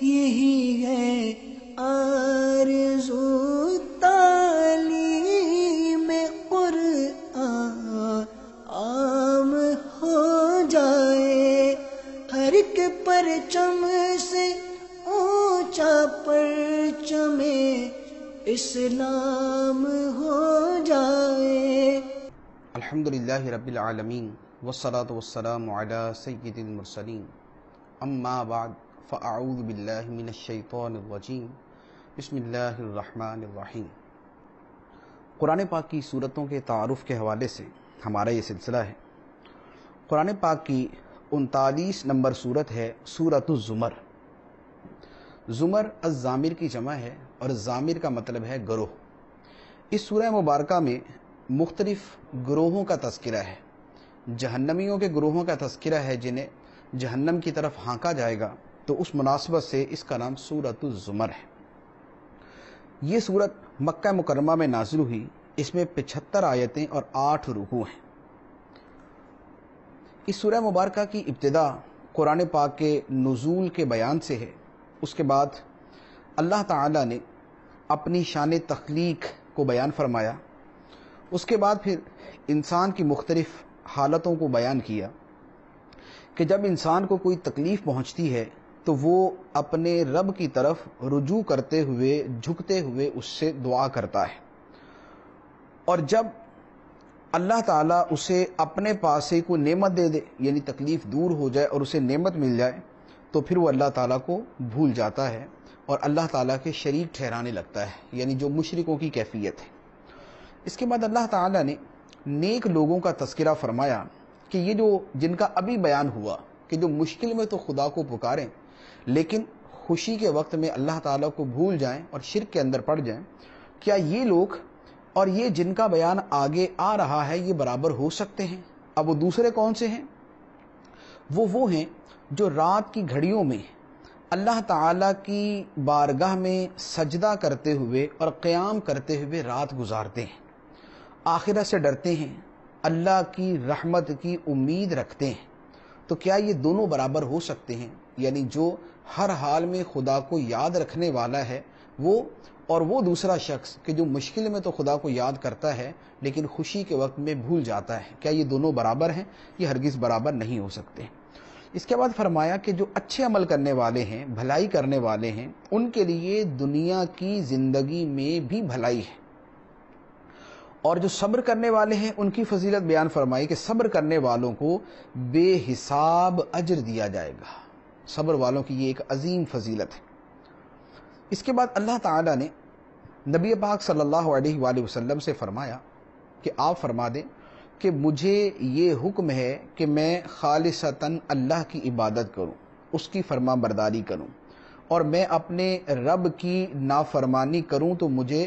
यही है आरज़ू तालीम कुरआन आम हो जाए हर एक परचम से ऊंचा परचमे इस्लाम हो जाए अल्हम्दुलिल्लाह रब्बिल आलमीन वस्सलातु वस्सलामु अला सय्यिदिल मुरसलीन अम्मा बाद फ़ाऊद बिल्लाशैतरजीम बसमीम कुरान पाक की सूरतों के तारफ़ के हवाले से हमारा ये सिलसिला है कुरान पाक की उनतालीस नंबर सूरत है सूरत ज़ुमर ज़ुमर अज़ामिर की जमा है और ज़ामिर का मतलब है ग्रोह इस सूरह मुबारक में मुख्तलिफ़ ग्रोहों का तस्करा है जहन्नमियों के ग्रोहों का तस्करा है जिन्हें जहन्नम की तरफ हाँका जाएगा तो उस मुनासबत से इसका नाम सूरत ज़ुमर है ये सूरत मक्का मुकरमा में नाजिल हुई इसमें पिछहत्तर आयतें और आठ रूहू हैं इस सूर्य मुबारक की इब्तदा कुरान पाक के नज़ूल के बयान से है उसके बाद अल्लाह ताला ने अपनी शान तख्लीक को बयान फरमाया उसके बाद फिर इंसान की मुख्तलिफ़ हालतों को बयान किया कि जब इंसान को कोई तकलीफ़ पहुंचती है तो वो अपने रब की तरफ रुजू करते हुए झुकते हुए उससे दुआ करता है और जब अल्लाह ताला उसे अपने पास से कोई नेमत दे दे यानी तकलीफ़ दूर हो जाए और उसे नेमत मिल जाए तो फिर वो अल्लाह ताला को भूल जाता है और अल्लाह ताला के शरीक ठहराने लगता है यानी जो मुशरकों की कैफियत है इसके बाद अल्लाह ताला ने नेक लोगों का तस्करा फरमाया कि ये जो जिनका अभी बयान हुआ कि जो मुश्किल में तो खुदा को पुकारें लेकिन खुशी के वक्त में अल्लाह ताला को भूल जाएं और शिरक के अंदर पड़ जाएं क्या ये लोग और ये जिनका बयान आगे आ रहा है ये बराबर हो सकते हैं अब वो दूसरे कौन से हैं वो वो हैं जो रात की घड़ियों में अल्लाह ताला की बारगाह में सजदा करते हुए और क़याम करते हुए रात गुजारते हैं आखिरत से डरते हैं अल्लाह की रहमत की उम्मीद रखते हैं तो क्या ये दोनों बराबर हो सकते हैं यानी जो हर हाल में खुदा को याद रखने वाला है वो और वो दूसरा शख्स कि जो मुश्किल में तो खुदा को याद करता है लेकिन खुशी के वक्त में भूल जाता है क्या ये दोनों बराबर हैं ये हरगिज़ बराबर नहीं हो सकते इसके बाद फरमाया कि जो अच्छे अमल करने वाले हैं भलाई करने वाले हैं उनके लिए दुनिया की ज़िंदगी में भी भलाई है और जो सब्र करने वाले हैं उनकी फजीलत बयान फरमाई कि सब्र करने वालों को बेहिसाब अजर दिया जाएगा सब्र वालों की ये एक अजीम फजीलत है इसके बाद अल्लाह ताला ने नबी पाक सल्लल्लाहु अलैहि वसल्लम से फरमाया कि आप फरमा दें कि मुझे ये हुक्म है कि मैं खालिसतन अल्लाह की इबादत करूं उसकी फरमा बरदारी करूं और मैं अपने रब की नाफरमानी करूं तो मुझे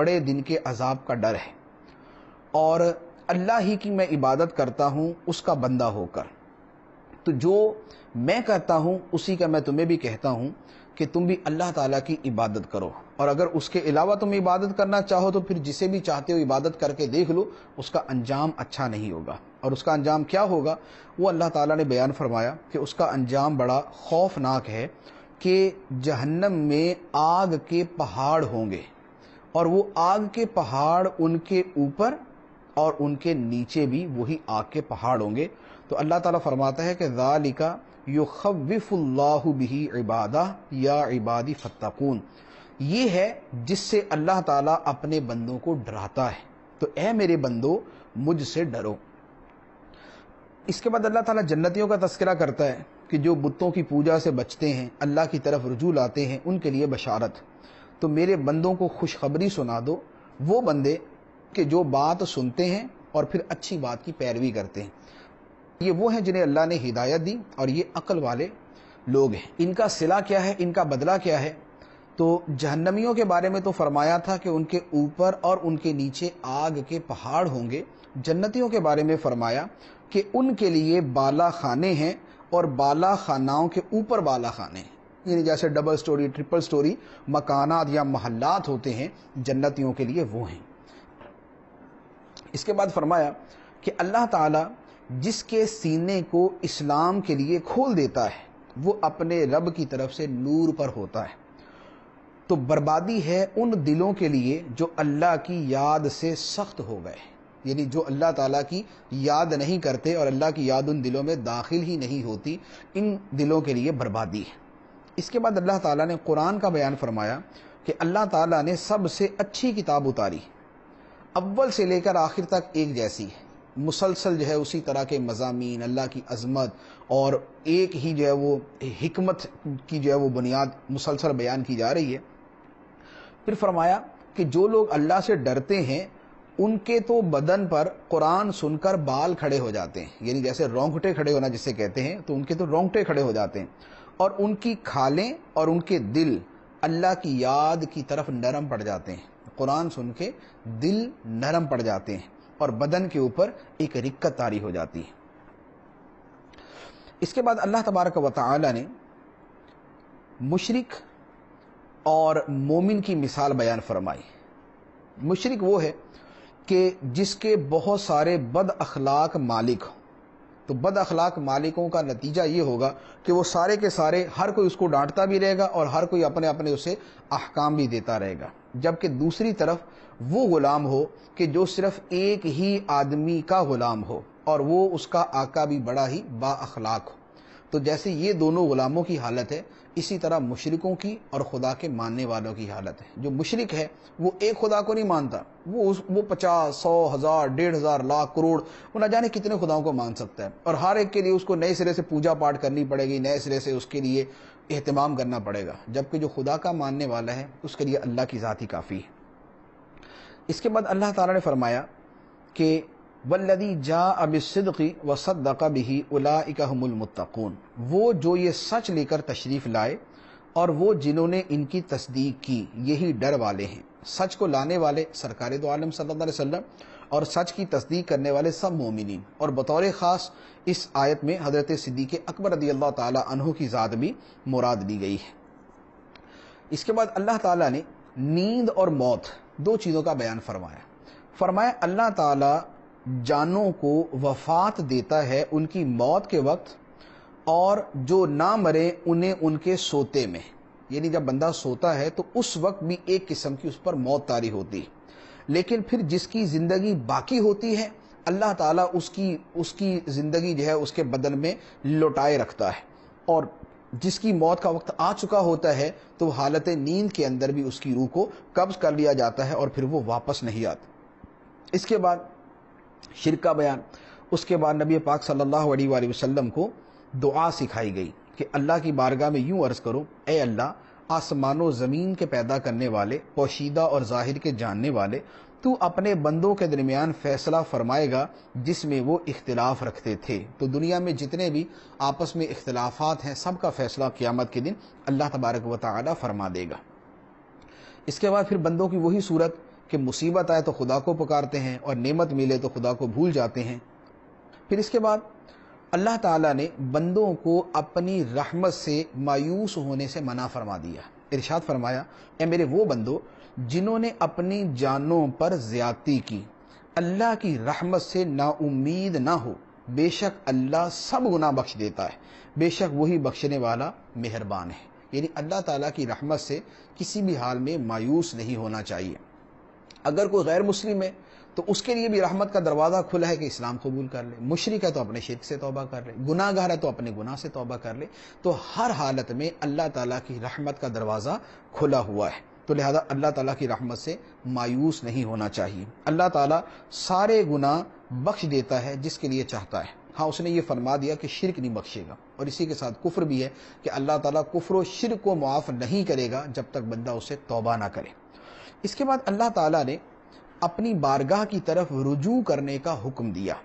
बड़े दिन के अजाब का डर है और अल्लाह ही की मैं इबादत करता हूं उसका बंदा होकर तो जो मैं कहता हूँ उसी का मैं तुम्हें भी कहता हूँ कि तुम भी अल्लाह ताला की इबादत करो और अगर उसके अलावा तुम इबादत करना चाहो तो फिर जिसे भी चाहते हो इबादत करके देख लो उसका अंजाम अच्छा नहीं होगा और उसका अंजाम क्या होगा वो अल्लाह ताला ने बयान फरमाया कि उसका अंजाम बड़ा खौफनाक है कि जहन्नम में आग के पहाड़ होंगे और वो आग के पहाड़ उनके ऊपर और उनके नीचे भी वही आग के पहाड़ होंगे तो अल्लाह ताला फरमाता है कि ज़ालिका युखविफुल्लाहु बिही इबादा या इबादी फत्तकून ये है जिससे अल्लाह ताला अपने बंदों को डराता है तो ए मेरे बंदो मुझसे डरो इसके बाद अल्लाह ताला जन्नतियों का तस्करा करता है कि जो बुतों की पूजा से बचते हैं अल्लाह की तरफ रुजू लाते हैं उनके लिए बशारत तो मेरे बंदों को खुशखबरी सुना दो वो बंदे के जो बात सुनते हैं और फिर अच्छी बात की पैरवी करते हैं ये वो हैं जिन्हें अल्लाह ने हिदायत दी और ये अकल वाले लोग हैं इनका सिला क्या है इनका बदला क्या है तो जहन्नमियों के बारे में तो फरमाया था कि उनके ऊपर और उनके नीचे आग के पहाड़ होंगे जन्नतियों के बारे में फरमाया कि उनके लिए बाला खाने हैं और बाला खानाओं के ऊपर बाला खाने हैं यानी जैसे डबल स्टोरी ट्रिपल स्टोरी मकानात या महल्लात होते हैं जन्नतियों के लिए वो हैं इसके बाद फरमाया कि अल्लाह ताला जिसके सीने को इस्लाम के लिए खोल देता है वो अपने रब की तरफ से नूर पर होता है तो बर्बादी है उन दिलों के लिए जो अल्लाह की याद से सख्त हो गए यानी जो अल्लाह ताला की याद नहीं करते और अल्लाह की याद उन दिलों में दाखिल ही नहीं होती इन दिलों के लिए बर्बादी है इसके बाद अल्लाह ताला ने कुरान का बयान फरमाया कि अल्लाह ताला ने सबसे अच्छी किताब उतारी अव्वल से लेकर आखिर तक एक जैसी है मुसलसल जो है उसी तरह के मजामी अल्लाह की अजमत और एक ही जो है वो हमत की जो है वो बुनियाद मुसलसल बयान की जा रही है फिर फरमाया कि जो लोग अल्लाह से डरते हैं उनके तो बदन पर कुरान सुनकर बाल खड़े हो जाते हैं यानी जैसे रोंगटे खड़े होना जिसे कहते हैं तो उनके तो रोंगटे खड़े हो जाते हैं और उनकी खालें और उनके दिल अल्लाह की याद की तरफ नरम पड़ जाते हैं कुरान सुन के दिल नरम पड़ जाते हैं और बदन के ऊपर एक रिक्कत तारी हो जाती है इसके बाद अल्लाह तबारक व ने मुशरिक और मोमिन की मिसाल बयान फरमाई मुशरक वो है कि जिसके बहुत सारे बद अखलाक मालिक हों तो बद अखलाक मालिकों का नतीजा ये होगा कि वो सारे के सारे हर कोई उसको डांटता भी रहेगा और हर कोई अपने अपने उसे अहकाम भी देता रहेगा जबकि दूसरी तरफ वो गुलाम हो कि जो सिर्फ एक ही आदमी का गुलाम हो और वो उसका आका भी बड़ा ही बाखलाक हो तो जैसे ये दोनों गुलामों की हालत है इसी तरह मुशरकों की और खुदा के मानने वालों की हालत है जो मुशरक है वो एक खुदा को नहीं मानता वो उस वो पचास सौ हज़ार डेढ़ हज़ार लाख करोड़ वो ना जाने कितने खुदाओं को मान सकता है और हर एक के लिए उसको नए सिरे से पूजा पाठ करनी पड़ेगी नए सिरे से उसके लिए अहतमाम करना पड़ेगा जबकि जो खुदा का मानने वाला है उसके लिए अल्लाह की ज़ात ही काफ़ी है इसके बाद अल्लाह ताला ने फरमाया कि वल्लदी जा अबिसदकी व सद्दका बिही उलामतकून वो जो ये सच लेकर तशरीफ़ लाए और वो जिन्होंने इनकी तस्दीक की यही डर वाले हैं सच को लाने वाले सरकार दो तो आलम सल्ला वसम और सच की तस्दीक करने वाले सब मोमिन और बतौर ख़ास इस आयत में हज़रत सिद्दीक अकबर रदी अल्लाह तहों की ज़ात भी मुराद ली गई है इसके बाद अल्लाह ताला ने नींद और मौत दो चीज़ों का बयान फरमाया फरमाया अल्लाह ताला जानों को वफात देता है उनकी मौत के वक्त और जो ना मरे उन्हें उनके सोते में यानी जब बंदा सोता है तो उस वक्त भी एक किस्म की उस पर मौत तारी होती है लेकिन फिर जिसकी ज़िंदगी बाकी होती है अल्लाह ताला उसकी उसकी ज़िंदगी जो है उसके बदन में लौटाए रखता है और जिसकी मौत का वक्त आ चुका होता है तो हालत नींद के अंदर भी उसकी रूह को कब्ज कर लिया जाता है और फिर वो वापस नहीं आती इसके बाद शिर का बयान उसके बाद नबी पाक सल्लल्लाहु अलैहि वसल्लम को दुआ सिखाई गई कि अल्लाह की बारगाह में यूं अर्ज़ करो ए अल्लाह आसमानो ज़मीन के पैदा करने वाले पोशीदा और ज़ाहिर के जानने वाले तू अपने बंदों के दरमियान फैसला फरमाएगा जिसमें वो इख्तलाफ रखते थे तो दुनिया में जितने भी आपस में इख्तलाफात हैं सबका फैसला क़्यामत के दिन अल्लाह तबारक व ताली फरमा देगा इसके बाद फिर बंदों की वही सूरत कि मुसीबत आए तो खुदा को पुकारते हैं और नेमत मिले तो खुदा को भूल जाते हैं फिर इसके बाद अल्लाह ताला ने बंदों को अपनी रहमत से मायूस होने से मना फरमा दिया इरशाद फरमाया ए मेरे वो बंदो जिन्होंने अपनी जानों पर ज्यादती की अल्लाह की रहमत से नाउमीद ना हो बेशक अल्लाह सब गुना बख्श देता है बेशक वही बख्शने वाला मेहरबान है यानी अल्लाह ताला की रहमत से किसी भी हाल में मायूस नहीं होना चाहिए अगर कोई गैर मुस्लिम है तो उसके लिए भी रहमत का दरवाज़ा खुला है कि इस्लाम कबूल कर ले मुशरक है तो अपने शिरक से तोबा कर ले गुनागार है तो अपने गुनाह से तोबा कर ले तो हर हालत में अल्लाह ताला की रहमत का दरवाज़ा खुला हुआ है तो लिहाजा अल्लाह ताला की रहमत से मायूस नहीं होना चाहिए अल्लाह ताला सारे गुनाह बख्श देता है जिसके लिए चाहता है हाँ उसने ये फरमा दिया कि शिरक नहीं बख्शेगा और इसी के साथ कुफर भी है कि अल्लाह ताला कुफर शिरक को मुआफ़ नहीं करेगा जब तक बंदा उसे तोबा ना करे इसके बाद अल्लाह ताला ने अपनी बारगाह की तरफ रुजू करने का हुक्म दिया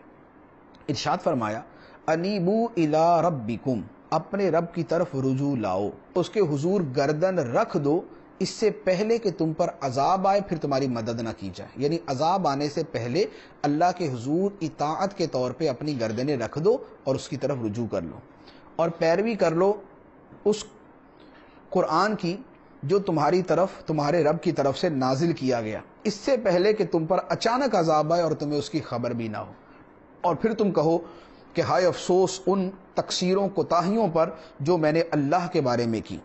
इर्शाद फरमाया अनीबू इला रब्बिकुम अपने रब की तरफ रुजू लाओ उसके हुजूर गर्दन रख दो इससे पहले कि तुम पर अजाब आए फिर तुम्हारी मदद ना की जाए यानी अजाब आने से पहले अल्लाह के हुजूर इताअत के तौर पे अपनी गर्दनें रख दो और उसकी तरफ रुजू कर लो और पैरवी कर लो उस कुरान की जो तुम्हारी तरफ तुम्हारे रब की तरफ से नाजिल किया गया इससे पहले कि तुम पर अचानक अजाब आए और तुम्हें उसकी खबर भी ना हो और फिर तुम कहो कि हाय अफसोस उन तकसीरों कोताहियों पर जो मैंने अल्लाह के बारे में की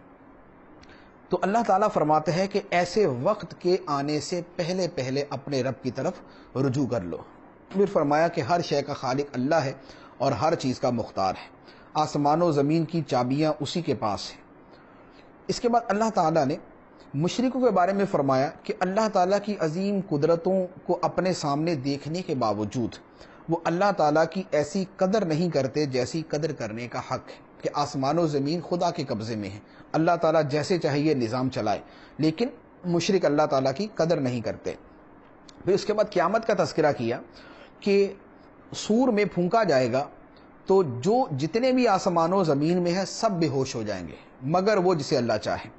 तो अल्लाह ताला फरमाते हैं कि ऐसे वक्त के आने से पहले पहले अपने रब की तरफ रुजू कर लो फिर फरमाया कि हर शय का खालिक अल्लाह है और हर चीज़ का मुख्तार है आसमानों ज़मीन की चाबियां उसी के पास हैं इसके बाद अल्लाह ताला ने मुशरकों के बारे में फरमाया कि अल्लाह ताला की अजीम कुदरतों को अपने सामने देखने के बावजूद वो अल्लाह ताला की ऐसी कदर नहीं करते जैसी कदर करने का हक है कि आसमान ज़मीन खुदा के कब्ज़े में है अल्लाह ताला जैसे चाहिए निज़ाम चलाए लेकिन मुशरक अल्लाह ताला की कदर नहीं करते फिर उसके बाद क़्यामत का तस्करा किया कि सूर में फूका जाएगा तो जो जितने भी आसमानों ज़मीन में है सब बेहोश हो जाएंगे मगर वो जिसे अल्लाह चाहे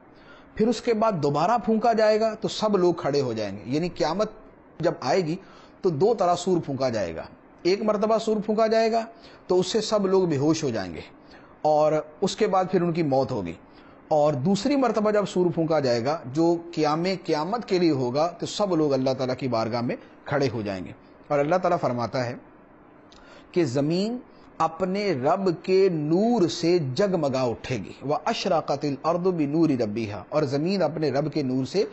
फिर उसके बाद दोबारा फूंका जाएगा तो सब लोग खड़े हो जाएंगे यानी क्यामत जब आएगी तो दो तरह सूर फूंका जाएगा एक मरतबा सूर फूंका जाएगा तो उससे सब लोग बेहोश हो जाएंगे और उसके बाद फिर उनकी मौत होगी और दूसरी मरतबा जब सूर फूंका जाएगा जो क्याम क्यामत के लिए होगा तो सब लोग अल्लाह तला की बारगाह में खड़े हो जाएंगे और अल्लाह तला फरमाता है कि ज़मीन अपने रब के नूर से जगमगा उठेगी वह अशराकतिल अर्द नूर रबी है और ज़मीन अपने रब के नूर से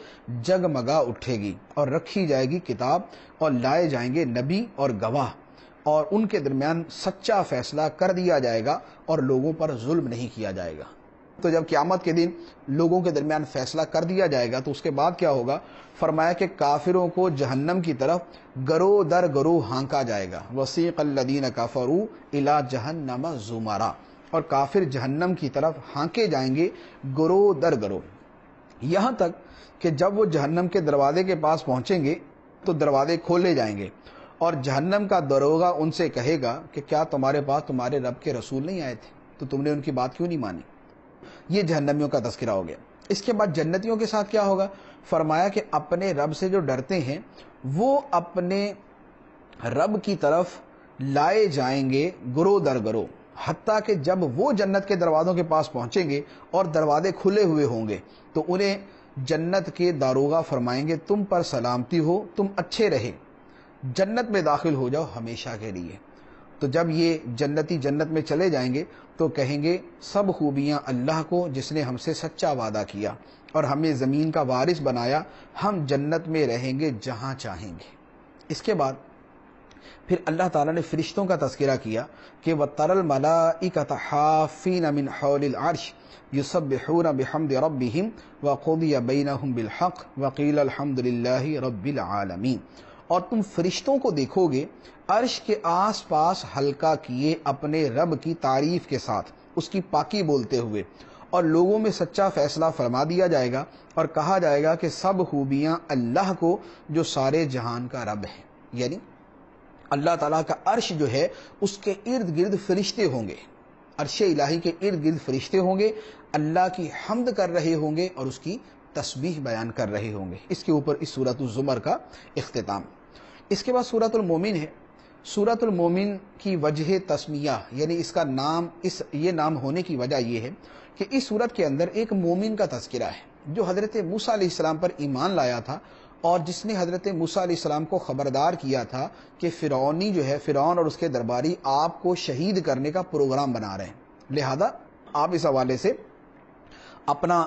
जगमगा उठेगी और रखी जाएगी किताब और लाए जाएंगे नबी और गवाह और उनके दरमियान सच्चा फैसला कर दिया जाएगा और लोगों पर जुल्म नहीं किया जाएगा तो जब क्यामत के दिन लोगों के दरमियान फैसला कर दिया जाएगा तो उसके बाद क्या होगा फरमाया कि काफिरों को जहन्नम की तरफ गरो दर गरो हांका जाएगा वसीक काफरू इला जहन्नम जुमारा और काफिर जहन्नम की तरफ हांके जाएंगे गरो दर गरो यहां तक कि जब वो जहन्नम के दरवाजे के पास पहुंचेंगे तो दरवाजे खोले जाएंगे और जहन्नम का दरोगा उनसे कहेगा कि क्या तुम्हारे पास तुम्हारे रब के रसूल नहीं आए थे तो तुमने उनकी बात क्यों नहीं मानी ये जहन्नमियों का तस्करा हो गया इसके बाद जन्नतियों के साथ क्या होगा फरमाया कि अपने रब से जो डरते हैं वो अपने रब की तरफ लाए जाएंगे गुरो दर गुरो हती के जब वो जन्नत के दरवाज़ों के पास पहुंचेंगे और दरवाजे खुले हुए होंगे तो उन्हें जन्नत के दारोगा फरमाएंगे तुम पर सलामती हो तुम अच्छे रहे जन्नत में दाखिल हो जाओ हमेशा के लिए तो जब ये जन्नती जन्नत में चले जाएंगे तो कहेंगे सब खूबियाँ अल्लाह को जिसने हमसे सच्चा वादा किया और हमें ज़मीन का वारिस बनाया हम जन्नत में रहेंगे जहां चाहेंगे इसके बाद फिर अल्लाह ताला ने फ़रिश्तों का तस्करा किया कि व तरल मलाफ़ी नमिन हौलर्श यूसबून वकील अलहमदिल्ला रबालमीन और तुम फरिश्तों को देखोगे अर्श के आसपास हल्का किए अपने रब की तारीफ के साथ उसकी पाकी बोलते हुए और लोगों में सच्चा फैसला फरमा दिया जाएगा और कहा जाएगा कि सब खूबियां अल्लाह को जो सारे जहान का रब है यानी अल्लाह ताला का अर्श जो है उसके इर्द गिर्द फरिश्ते होंगे अर्श इलाही के इर्द गिर्द फरिश्ते होंगे अल्लाह की हमद कर रहे होंगे और उसकी तस्बीह बयान कर रहे होंगे इसके ऊपर इस सूरत जुमर का अख्ताम इसके बाद सूरतुल मोमिन है सूरतुल मोमिन की वजह तस्मिया यानी इसका नाम इस ये नाम होने की वजह यह है कि इस सूरत के अंदर एक मोमिन का तस्करा है जो हज़रत मूसा इस्लाम पर ईमान लाया था और जिसने हज़रत मूसा इस्लाम को ख़बरदार किया था कि फ़िरौनी जो है फ़िरौन और उसके दरबारी आपको शहीद करने का प्रोग्राम बना रहे हैं लिहाजा आप इस हवाले से अपना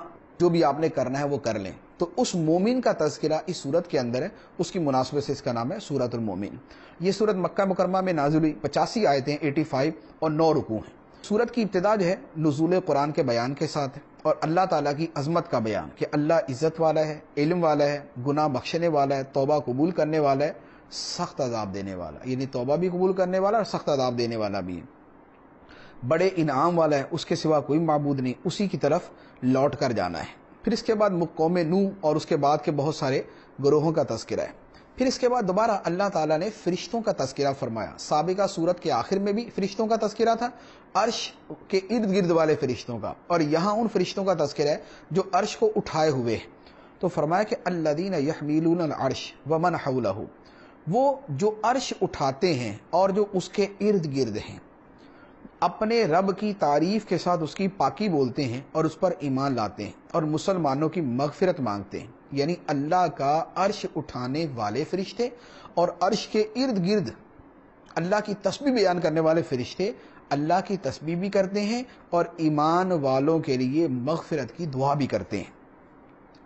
जो भी आपने करना है वो कर लें तो उस मोमिन का तस्करा इस सूरत के अंदर है उसकी मुनासबत से इसका नाम है सूरत मोमिन ये सूरत मक्का मुकरमा में नाजुल हुई पचासी आयतें एटी फाइव और नौ रुकू हैं सूरत की इब्तदा जो है नजूल कुरान के बयान के साथ है और अल्लाह ताला की अजमत का बयान कि अल्लाह इज़्ज़त वाला है इलम वाला है गुनाह बख्शने वाला है तोबा कबूल करने वाला है सख्त अजाब देने वाला यानी तोबा भी कबूल करने वाला और सख्त अजाब देने वाला भी है बड़े इनाम वाला है उसके सिवा कोई मबूद नहीं उसी की तरफ लौट कर जाना है फिर इसके बाद कौम नू और उसके बाद के बहुत सारे ग्रोहों का तस्करा है फिर इसके बाद दोबारा अल्लाह ताला ने फरिश्तों का तस्करा फरमाया सबका सूरत के आखिर में भी फरिश्तों का तस्करा था अर्श के इर्द गिर्द वाले फरिश्तों का और यहाँ उन फरिश्तों का तस्करा है जो अर्श को उठाए हुए है तो फरमाया कि अल्लादीन यहमील अर्श वमन हऊ वो जो अर्श उठाते हैं और जो उसके इर्द गिर्द हैं अपने रब की तारीफ के साथ उसकी पाकी बोलते हैं और उस पर ईमान लाते हैं और मुसलमानों की मगफिरत मांगते हैं यानी अल्लाह का अर्श उठाने वाले फरिश्ते और अर्श के इर्द गिर्द अल्लाह की तस्वीर बयान करने वाले फरिश्ते अल्लाह की तस्वीर भी करते हैं और ईमान वालों के लिए मगफिरत की दुआ भी करते हैं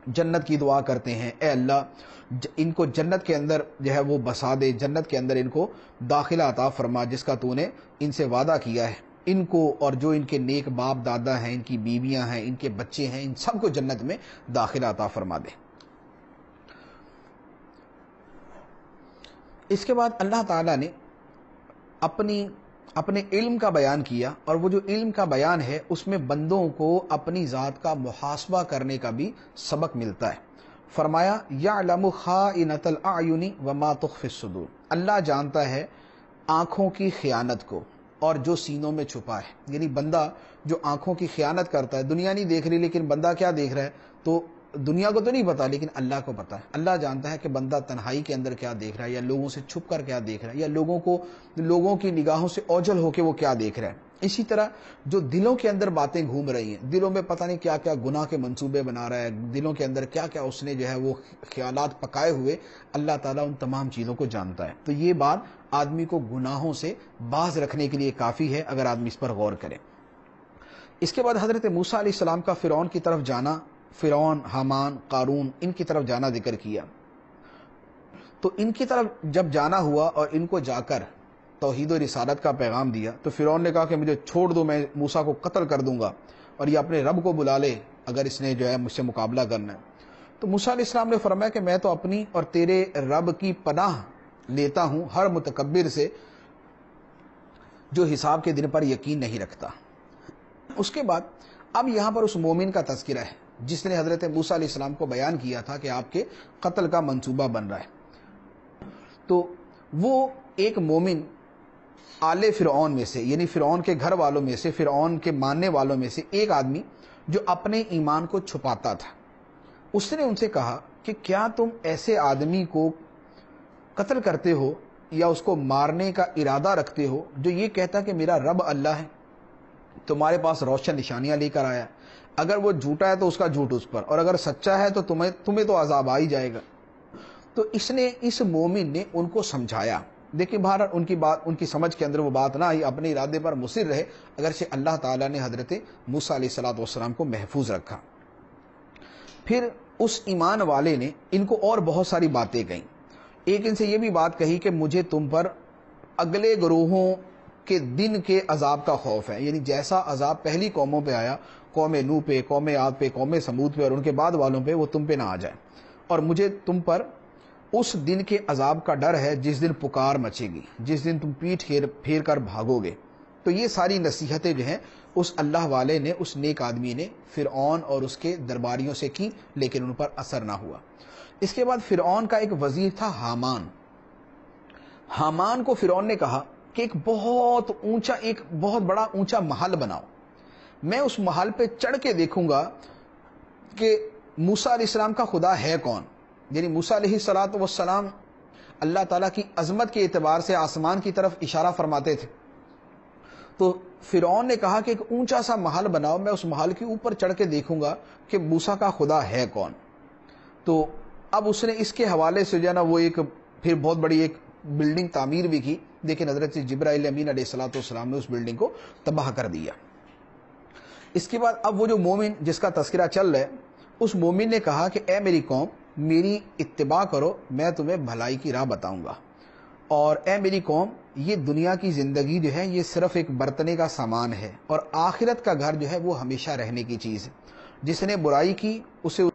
जन्नत की दुआ करते हैं ए अल्लाह इनको जन्नत के अंदर जो है वो बसा दे जन्नत के अंदर इनको दाखिला अता फरमा जिसका तूने इनसे वादा किया है इनको और जो इनके नेक बाप दादा हैं इनकी बीवियां हैं इनके बच्चे हैं इन सबको जन्नत में दाखिला अता फरमा दे इसके बाद अल्लाह ताला ने अपनी अपने इल्म का बयान किया और वो जो इल्म का बयान है उसमें बंदों को अपनी ज़ात का मुहासबा करने का भी सबक मिलता है फरमाया या लम खा आयुनी व अल्लाह जानता है आंखों की ख़यानत को और जो सीनों में छुपा है यानी बंदा जो आंखों की ख़यानत करता है दुनिया नहीं देख रही लेकिन बंदा क्या देख रहा है तो दुनिया को तो नहीं पता लेकिन अल्लाह को पता है अल्लाह जानता है कि बंदा तन्हाई के अंदर क्या देख रहा है या लोगों से छुप कर क्या देख रहा है या लोगों को लोगों की निगाहों से ओझल होकर वो क्या देख रहा है इसी तरह जो दिलों के अंदर बातें घूम रही हैं दिलों में पता नहीं क्या क्या गुनाह के मंसूबे बना रहा है दिलों के अंदर क्या क्या उसने जो है वो ख्याल पकाए हुए अल्लाह ताला उन तमाम चीज़ों को जानता है तो ये बात आदमी को गुनाहों से बाज रखने के लिए काफ़ी है अगर आदमी इस पर गौर करे इसके बाद हज़रत मूसा सलाम का फ़िरौन की तरफ जाना फ़िरौन हमान कारून इनकी तरफ जाना जिक्र किया तो इनकी तरफ जब जाना हुआ और इनको जाकर तोहद रिसालत का पैगाम दिया तो फ़िरौन ने कहा कि मुझे छोड़ दो मैं मूसा को कत्ल कर दूंगा और ये अपने रब को बुला ले अगर इसने जो है मुझसे मुकाबला करना है तो मूसा इस्लाम ने फरमाया कि मैं तो अपनी और तेरे रब की पनाह लेता हूं हर मुतकबिर से जो हिसाब के दिन पर यकीन नहीं रखता उसके बाद अब यहां पर उस मोमिन का तस्करा है जिसने हज़रत मूसा इस्लाम को बयान किया था कि आपके कत्ल का मंसूबा बन रहा है तो वो एक मोमिन आले फिर में से यानी फिर के घर वालों में से फिर के मानने वालों में से एक आदमी जो अपने ईमान को छुपाता था उसने उनसे कहा कि क्या तुम ऐसे आदमी को कत्ल करते हो या उसको मारने का इरादा रखते हो जो ये कहता कि मेरा रब अल्लाह है तुम्हारे पास रोशन निशानियां लेकर आया अगर वो झूठा है तो उसका झूठ उस पर और अगर सच्चा है तो तुम्हें तुम्हें तो अजाब आ ही जाएगा तो इसने इस मोमिन ने उनको समझाया देखिए बाहर उनकी बात उनकी समझ के अंदर वो बात ना आई अपने इरादे पर मुसिर रहे अगर से अल्लाह ताला ने हजरत मूसा सलाम को महफूज रखा फिर उस ईमान वाले ने इनको और बहुत सारी बातें कही एक इनसे ये भी बात कही कि मुझे तुम पर अगले ग्रोहों के दिन के अजाब का खौफ है यानी जैसा अजाब पहली कौमों पर आया कौम नू पे कौम आद पे कौम समूद पे और उनके बाद वालों पे वो तुम पे ना आ जाए और मुझे तुम पर उस दिन के अजाब का डर है जिस दिन पुकार मचेगी जिस दिन तुम पीठ फेर फेर कर भागोगे तो ये सारी नसीहतें जो हैं उस अल्लाह वाले ने उस नेक आदमी ने फिर और उसके दरबारियों से की लेकिन उन पर असर ना हुआ इसके बाद फिर का एक वजीर था हामान हामान को फिर ने कहा कि एक बहुत ऊंचा एक बहुत बड़ा ऊंचा महल बनाओ मैं उस महल पे चढ़ के देखूंगा कि मूसा इस्लाम का खुदा है कौन यानी मूसा सलात वसलाम अल्लाह ताला की अजमत के अतबार से आसमान की तरफ इशारा फरमाते थे तो फिर ने कहा कि एक ऊंचा सा महल बनाओ मैं उस महल के ऊपर चढ़ के देखूंगा कि मूसा का खुदा है कौन तो अब उसने इसके हवाले से जो है ना वो एक फिर बहुत बड़ी एक बिल्डिंग तामीर भी की लेकिन हजरत जब्राइल अमीन सलात ने उस बिल्डिंग को तबाह कर दिया इसके बाद अब वो जो मोमिन जिसका तस्करा चल रहा है उस मोमिन ने कहा कि ए मेरी कौम मेरी इतबा करो मैं तुम्हें भलाई की राह बताऊंगा और ए मेरी कौम ये दुनिया की ज़िंदगी जो है ये सिर्फ एक बरतने का सामान है और आखिरत का घर जो है वो हमेशा रहने की चीज़ है जिसने बुराई की उसे